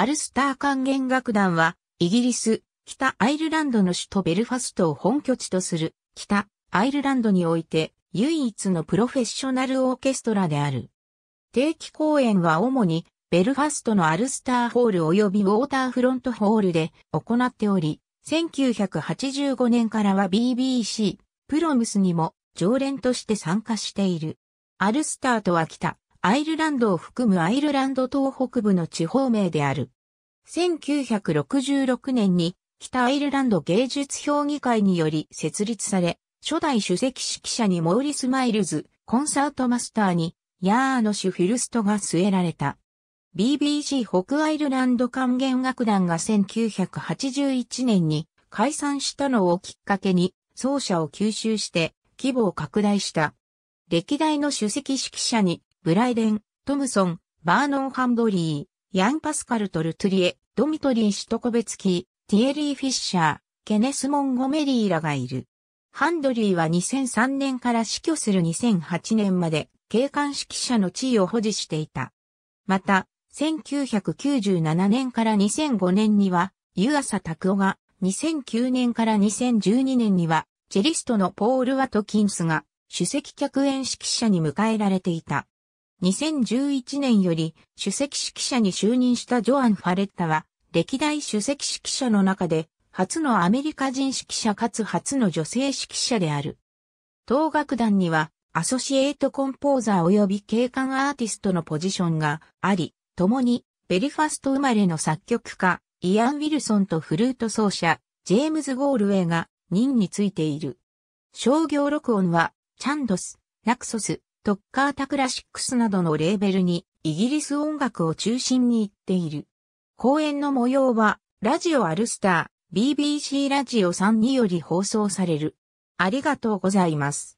アルスター管弦楽団は、イギリス、北アイルランドの首都ベルファストを本拠地とする、北アイルランドにおいて、唯一のプロフェッショナルオーケストラである。定期公演は主に、ベルファストのアルスターホール及びウォーターフロントホールで行っており、1985年からは BBC、プロムスにも常連として参加している。アルスターとは北、アイルランドを含むアイルランド東北部の地方名である。1966年に北アイルランド芸術評議会により設立され、初代主席指揮者にモーリス・マイルズ、コンサートマスターにヤーアシュフィルストが据えられた。BBC 北アイルランド管弦楽団が1981年に解散したのをきっかけに奏者を吸収して規模を拡大した。歴代の首席指揮者にブライデン、トムソン、バーノン・ハンドリー、ヤン・パスカル・トルトリエ、ドミトリー・シュトコベツキー、ティエリー・フィッシャー、ケネス・モンゴメリーらがいる。ハンドリーは2003年から死去する2008年まで警官指揮者の地位を保持していた。また、1997年から2005年には、湯浅拓夫が、2009年から2012年には、チェリストのポール・ワトキンスが、首席客演指揮者に迎えられていた。2011年より首席指揮者に就任したジョアン・ファレッタは、歴代首席指揮者の中で、初のアメリカ人指揮者かつ初の女性指揮者である。当楽団には、アソシエイトコンポーザー及び景観アーティストのポジションがあり、共に、ベリファスト生まれの作曲家、イアン・ウィルソンとフルート奏者、ジェームズ・ゴールウェイが任についている。商業録音は、チャンドス、ナクソス、ドッカータクラシックスなどのレーベルにイギリス音楽を中心に行っている。公演の模様は、ラジオアルスター、BBC ラジオ3により放送される。ありがとうございます。